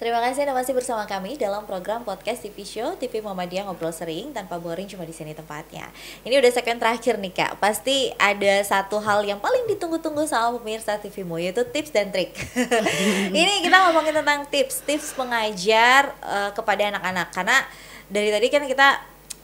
Terima kasih Anda masih bersama kami dalam program podcast TV Show TV Muhammadiyah Ngobrol Sering tanpa boring cuma di sini tempatnya. Ini udah segmen terakhir nih Kak. Pasti ada satu hal yang paling ditunggu-tunggu sama pemirsa TV TVmu yaitu tips dan trik. ini kita ngomongin tentang tips, tips mengajar uh, kepada anak-anak karena dari tadi kan kita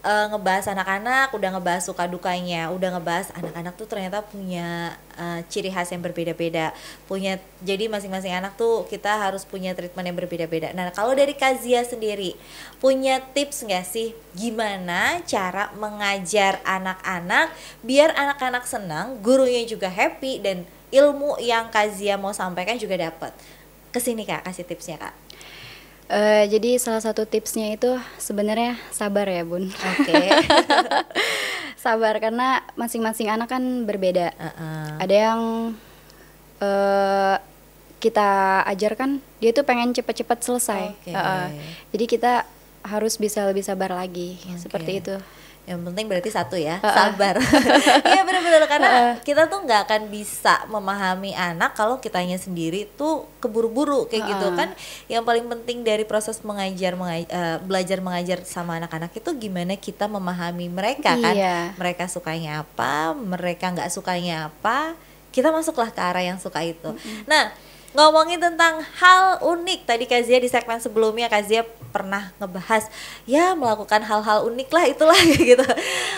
uh, ngebahas anak-anak, udah ngebahas suka dukanya, udah ngebahas anak-anak tuh ternyata punya uh, ciri khas yang berbeda-beda. Punya jadi masing-masing anak tuh kita harus punya treatment yang berbeda-beda. Nah, kalau dari Kazia sendiri, punya tips nggak sih gimana cara mengajar anak-anak biar anak-anak senang, gurunya juga happy dan ilmu yang Kazia mau sampaikan juga dapat. Kesini Kak, kasih tipsnya Kak. Uh, jadi salah satu tipsnya itu sebenarnya sabar ya bun. Oke. Okay. sabar karena masing-masing anak kan berbeda. Uh -uh. Ada yang uh, kita ajarkan dia tuh pengen cepet-cepet selesai. Okay. Uh -uh. Jadi kita harus bisa lebih sabar lagi okay. seperti itu yang penting berarti satu ya uh -uh. sabar iya benar-benar karena uh -uh. kita tuh nggak akan bisa memahami anak kalau kitanya sendiri tuh keburu-buru kayak uh -uh. gitu kan yang paling penting dari proses mengajar mengaj uh, belajar mengajar sama anak-anak itu gimana kita memahami mereka kan iya. mereka sukanya apa mereka nggak sukanya apa kita masuklah ke arah yang suka itu uh -uh. nah ngomongin tentang hal unik tadi Kazia di segmen sebelumnya Kazia pernah ngebahas ya melakukan hal-hal unik lah itulah gitu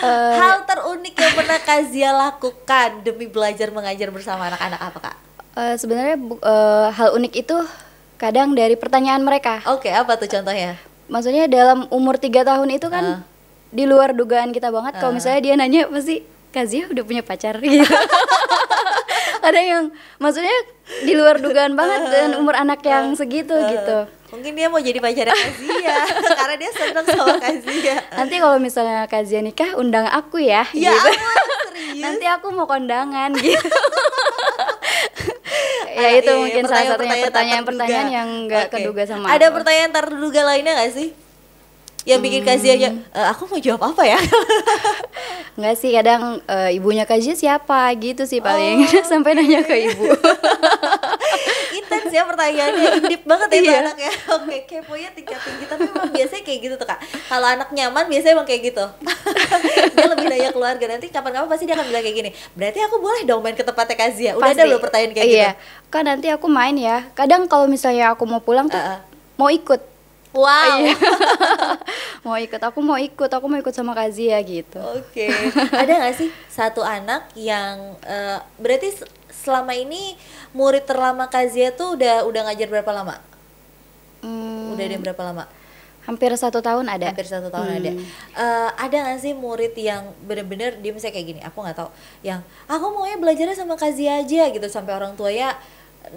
uh, hal terunik yang pernah Kazia lakukan demi belajar mengajar bersama anak-anak apa kak? Uh, sebenarnya uh, hal unik itu kadang dari pertanyaan mereka. Oke okay, apa tuh contohnya? Maksudnya dalam umur tiga tahun itu kan uh. di luar dugaan kita banget uh. kalau misalnya dia nanya pasti Kazia udah punya pacar gitu ada yang maksudnya di luar dugaan banget dan umur anak yang eh, segitu eh, gitu mungkin dia mau jadi pacar Kazia karena dia seneng sama Kazia nanti kalau misalnya Kazia nikah undang aku ya ya gitu. aku, serius? nanti aku mau kondangan gitu ya itu iya, mungkin pertanyaan, salah satunya pertanyaan-pertanyaan yang nggak okay. keduga sama ada aku. pertanyaan terduga lainnya gak sih yang bikin ya, hmm. Zia eh, e, aku mau jawab apa ya? nggak sih, kadang e, ibunya Kak siapa gitu sih paling oh, sampai nanya ke ibu. Intens ya pertanyaannya, deep banget ya anak iya. anaknya. Oke, ya tingkat tinggi tapi emang biasanya kayak gitu tuh Kak. Kalau anak nyaman biasanya emang kayak gitu. dia lebih nanya keluarga nanti kapan-kapan pasti dia akan bilang kayak gini. Berarti aku boleh dong main ke tempatnya Kazia. Udah ada loh pertanyaan kayak iya. gitu? kan nanti aku main ya. Kadang kalau misalnya aku mau pulang tuh uh -uh. mau ikut Wow. Iya. mau ikut, aku mau ikut, aku mau ikut sama Kazia gitu. Oke. Okay. Ada nggak sih satu anak yang uh, berarti selama ini murid terlama Kazia tuh udah udah ngajar berapa lama? Hmm. Udah ada berapa lama? Hampir satu tahun ada. Hampir satu tahun hmm. ada. Uh, ada nggak sih murid yang bener-bener dia misalnya kayak gini? Aku nggak tahu. Yang aku maunya belajarnya sama Kazia aja gitu sampai orang tua ya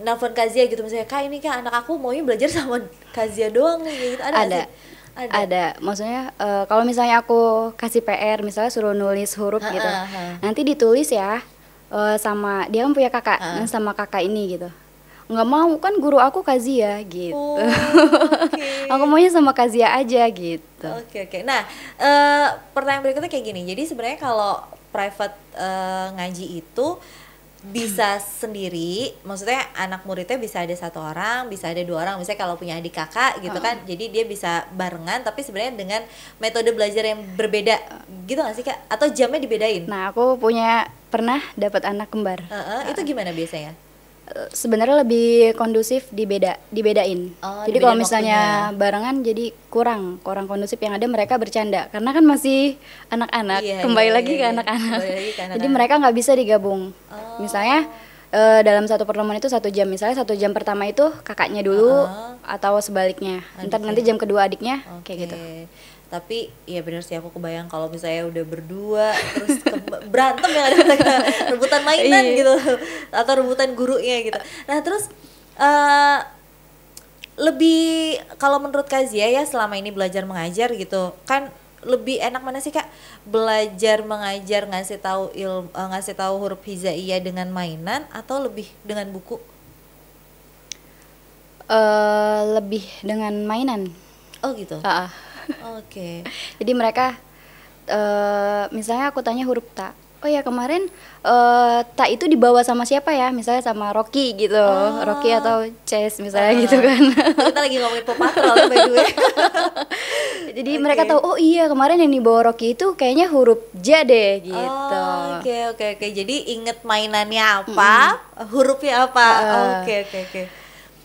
nelfon Kazia gitu misalnya kak ini kan anak aku maunya belajar sama Kazia doang nih gitu ada ada ada, ada. maksudnya uh, kalau misalnya aku kasih PR misalnya suruh nulis huruf ha, gitu ha, ha. nanti ditulis ya uh, sama dia kan punya kakak ha. Nah, sama kakak ini gitu nggak mau kan guru aku Kazia gitu. Oh, okay. aku maunya sama Kazia aja gitu. Oke okay, oke. Okay. Nah, uh, pertanyaan berikutnya kayak gini. Jadi sebenarnya kalau private uh, ngaji itu bisa sendiri, maksudnya anak muridnya bisa ada satu orang, bisa ada dua orang, misalnya kalau punya adik kakak gitu kan, -uh. kan, jadi dia bisa barengan, tapi sebenarnya dengan metode belajar yang berbeda, gitu gak sih kak? Atau jamnya dibedain? Nah aku punya pernah dapat anak kembar. Uh -uh, itu gimana biasanya? sebenarnya lebih kondusif dibeda dibedain. Oh, jadi kalau misalnya waktunya. barengan jadi kurang kurang kondusif yang ada mereka bercanda karena kan masih anak-anak iya, kembali iya, lagi iya, ke iya. anak-anak. Jadi mereka nggak bisa digabung. Oh. Misalnya uh, dalam satu pertemuan itu satu jam misalnya satu jam pertama itu kakaknya dulu oh. atau sebaliknya. Ntar ya. nanti jam kedua adiknya okay. kayak gitu tapi ya benar sih aku kebayang kalau misalnya udah berdua terus berantem ya ada ya. rebut mainan iya. gitu atau rebutan gurunya gitu nah terus uh, lebih kalau menurut Kazia ya selama ini belajar mengajar gitu kan lebih enak mana sih kak belajar mengajar ngasih tahu il eh, ngasih tahu huruf hijaiyah dengan mainan atau lebih dengan buku uh, lebih dengan mainan oh gitu -uh. oke okay. jadi mereka uh, misalnya aku tanya huruf tak oh ya kemarin uh, eh, tak itu dibawa sama siapa ya misalnya sama Rocky gitu oh. Rocky atau Chase misalnya oh. gitu kan kita lagi ngomongin Paw Patrol by the jadi okay. mereka tahu oh iya kemarin yang dibawa Rocky itu kayaknya huruf J deh gitu oke oke oke jadi inget mainannya apa mm hurufnya apa eh. oke oke oke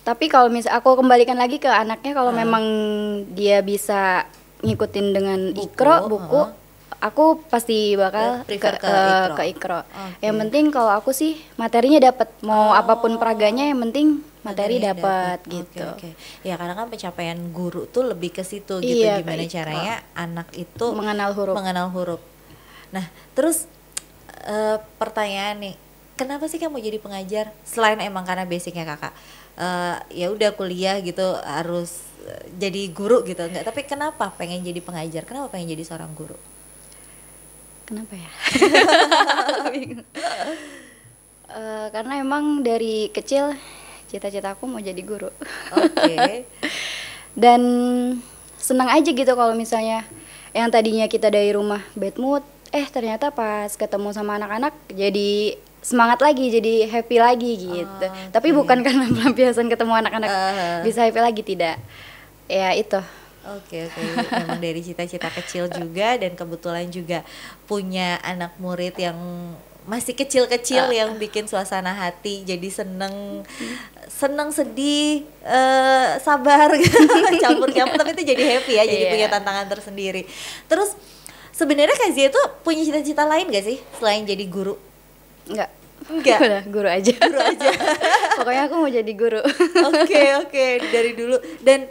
tapi kalau misal aku kembalikan lagi ke anaknya kalau uh. memang dia bisa ngikutin dengan buku, ikro buku uh -huh aku pasti bakal Prefer ke, ke, uh, ke ikro. Okay. Yang penting kalau aku sih materinya dapat mau oh. apapun peraganya yang penting materi dapat gitu. Okay, okay. Ya karena kan pencapaian guru tuh lebih ke situ gitu iya, gimana caranya anak itu mengenal huruf. Mengenal huruf. Nah, terus uh, pertanyaan nih, kenapa sih kamu jadi pengajar selain emang karena basicnya Kakak? Uh, ya udah kuliah gitu harus eh, jadi guru gitu enggak, tapi kenapa pengen jadi pengajar? Kenapa pengen jadi seorang guru? kenapa ya uh, karena emang dari kecil cita cita aku mau jadi guru oke okay. dan senang aja gitu kalau misalnya yang tadinya kita dari rumah bad mood eh ternyata pas ketemu sama anak-anak jadi semangat lagi jadi happy lagi gitu okay. Ah, tapi iya. bukan karena pelampiasan ketemu anak-anak uh. bisa happy lagi tidak ya itu Oke okay, oke, okay. memang dari cita-cita kecil juga dan kebetulan juga punya anak murid yang masih kecil-kecil uh. yang bikin suasana hati jadi seneng mm-hmm. seneng sedih uh, sabar campur campur tapi itu jadi happy ya jadi yeah. punya tantangan tersendiri. Terus sebenarnya Kak Zia itu punya cita-cita lain gak sih selain jadi guru? Enggak. Enggak. Udah, guru aja. Guru aja. Pokoknya aku mau jadi guru. Oke, oke, okay. dari dulu. Dan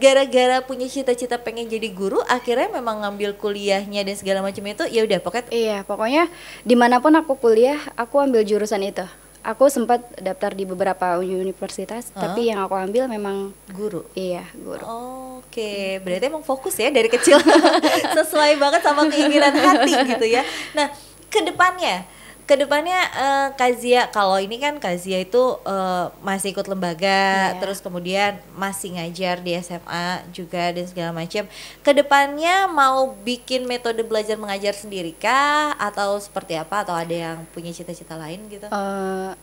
gara-gara punya cita-cita pengen jadi guru akhirnya memang ngambil kuliahnya dan segala macam itu ya udah pokoknya iya pokoknya dimanapun aku kuliah aku ambil jurusan itu aku sempat daftar di beberapa universitas huh? tapi yang aku ambil memang guru iya guru oh, oke okay. berarti emang fokus ya dari kecil sesuai banget sama keinginan hati gitu ya nah kedepannya kedepannya uh, eh, Kazia kalau ini kan Kazia itu uh, masih ikut lembaga yeah. terus kemudian masih ngajar di SMA juga dan segala macam kedepannya mau bikin metode belajar mengajar sendiri kah atau seperti apa atau ada yang punya cita-cita lain gitu uh,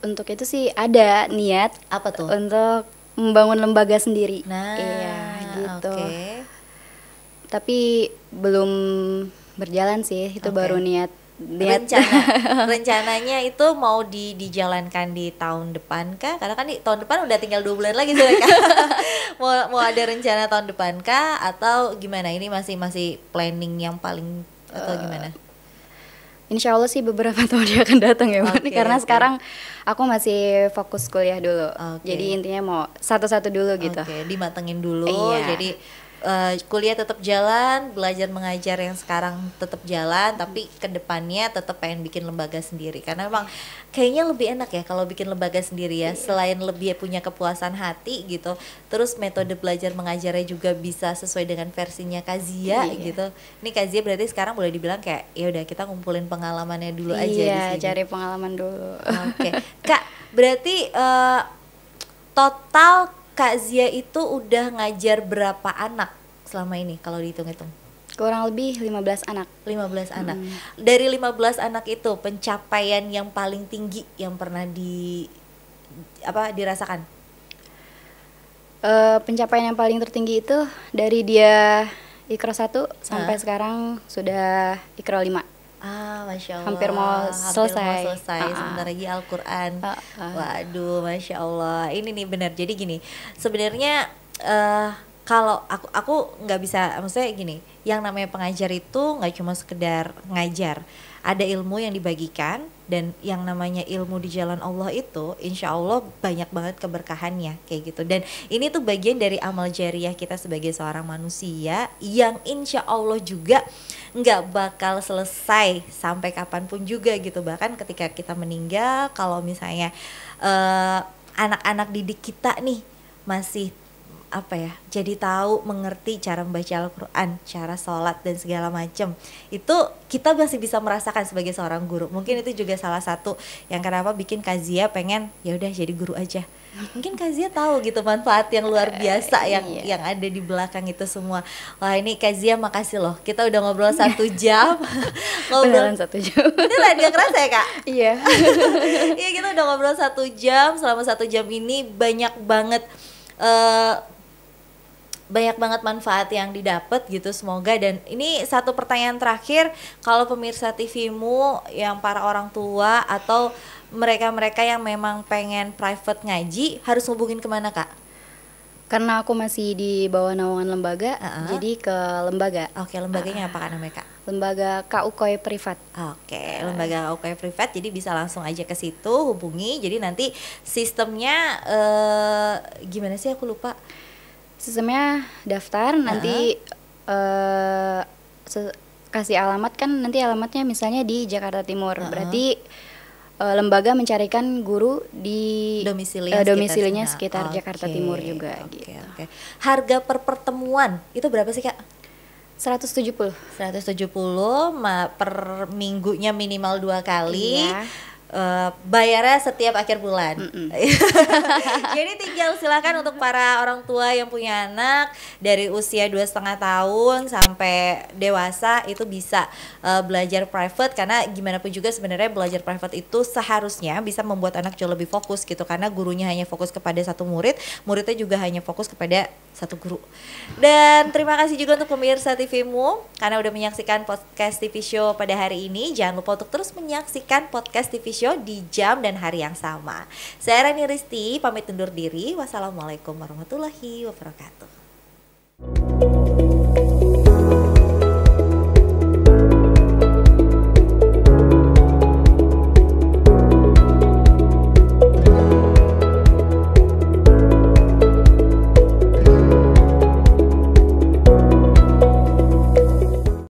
untuk itu sih ada niat apa tuh untuk membangun lembaga sendiri nah iya gitu okay. tapi belum berjalan sih itu okay. baru niat Lihat. rencana rencananya itu mau di dijalankan di tahun depan kah karena kan di tahun depan udah tinggal dua bulan lagi mereka mau mau ada rencana tahun depan kah atau gimana ini masih masih planning yang paling atau uh, gimana Insya Allah sih beberapa tahun dia akan datang ya okay, karena okay. sekarang aku masih fokus kuliah dulu okay. jadi intinya mau satu-satu dulu gitu okay, dimatengin dulu iya. jadi uh, kuliah tetap jalan, belajar mengajar yang sekarang tetap jalan, tapi kedepannya tetap pengen bikin lembaga sendiri karena memang kayaknya lebih enak ya kalau bikin lembaga sendiri ya. Iya. Selain lebih punya kepuasan hati gitu, terus metode belajar mengajarnya juga bisa sesuai dengan versinya Kazia iya. gitu. Ini Kazia berarti sekarang boleh dibilang kayak ya udah kita ngumpulin pengalamannya dulu aja iya, di cari pengalaman dulu. Oke, okay. Kak berarti uh, total Kak Zia itu udah ngajar berapa anak selama ini kalau dihitung-hitung? Kurang lebih 15 anak. 15 anak. Hmm. Dari 15 anak itu pencapaian yang paling tinggi yang pernah di apa dirasakan? Uh, pencapaian yang paling tertinggi itu dari dia Ikro 1 sampai uh. sekarang sudah Ikro 5. Ah, masya Allah. Hampir mau selesai. Hampir mau selesai. Uh Sebentar lagi Al-Qur'an. Uh -uh. Waduh, masya Allah. Ini nih benar. Jadi gini, sebenarnya uh, kalau aku aku nggak bisa maksudnya gini, yang namanya pengajar itu nggak cuma sekedar ngajar ada ilmu yang dibagikan dan yang namanya ilmu di jalan Allah itu insya Allah banyak banget keberkahannya kayak gitu dan ini tuh bagian dari amal jariah kita sebagai seorang manusia yang insya Allah juga nggak bakal selesai sampai kapanpun juga gitu bahkan ketika kita meninggal kalau misalnya eh, anak-anak uh, didik kita nih masih apa ya jadi tahu mengerti cara membaca Al-Quran cara sholat dan segala macam itu kita masih bisa merasakan sebagai seorang guru mungkin itu juga salah satu yang kenapa bikin Kazia pengen ya udah jadi guru aja mungkin Kazia tahu gitu manfaat yang luar eh, biasa yang iya. yang ada di belakang itu semua wah ini Kazia makasih loh kita udah ngobrol satu iya. jam ngobrol satu jam ini lah dia keras ya kak iya iya kita udah ngobrol satu jam selama satu jam ini banyak banget uh, banyak banget manfaat yang didapat gitu semoga dan ini satu pertanyaan terakhir kalau pemirsa TVmu yang para orang tua atau mereka-mereka yang memang pengen private ngaji harus hubungin kemana kak? Karena aku masih di bawah naungan lembaga, uh -huh. jadi ke lembaga. Oke, lembaganya uh -huh. apa namanya kak? Lembaga KUKOI e Privat. Oke, lembaga KUKOI e Privat. Jadi bisa langsung aja ke situ, hubungi. Jadi nanti sistemnya uh, gimana sih? Aku lupa sistemnya daftar nanti uh-huh. uh, kasih alamat kan nanti alamatnya misalnya di Jakarta Timur uh-huh. berarti uh, lembaga mencarikan guru di domisili uh, domisilinya eh, sekitar, sekitar okay. Jakarta Timur juga okay, gitu. Okay. Harga per pertemuan itu berapa sih Kak? 170. 170 ma per minggunya minimal dua kali. Iya. Eh, bayarnya setiap akhir bulan. Jadi tinggal silakan untuk para orang tua yang punya anak dari usia dua setengah tahun sampai dewasa itu bisa uh, belajar private karena gimana pun juga sebenarnya belajar private itu seharusnya bisa membuat anak jauh lebih fokus gitu karena gurunya hanya fokus kepada satu murid, muridnya juga hanya fokus kepada satu guru. Dan terima kasih juga untuk pemirsa TVmu karena udah menyaksikan podcast TV show pada hari ini. Jangan lupa untuk terus menyaksikan podcast TV show di jam dan hari yang sama. Saya Rani Risti, pamit undur diri. Wassalamualaikum warahmatullahi wabarakatuh.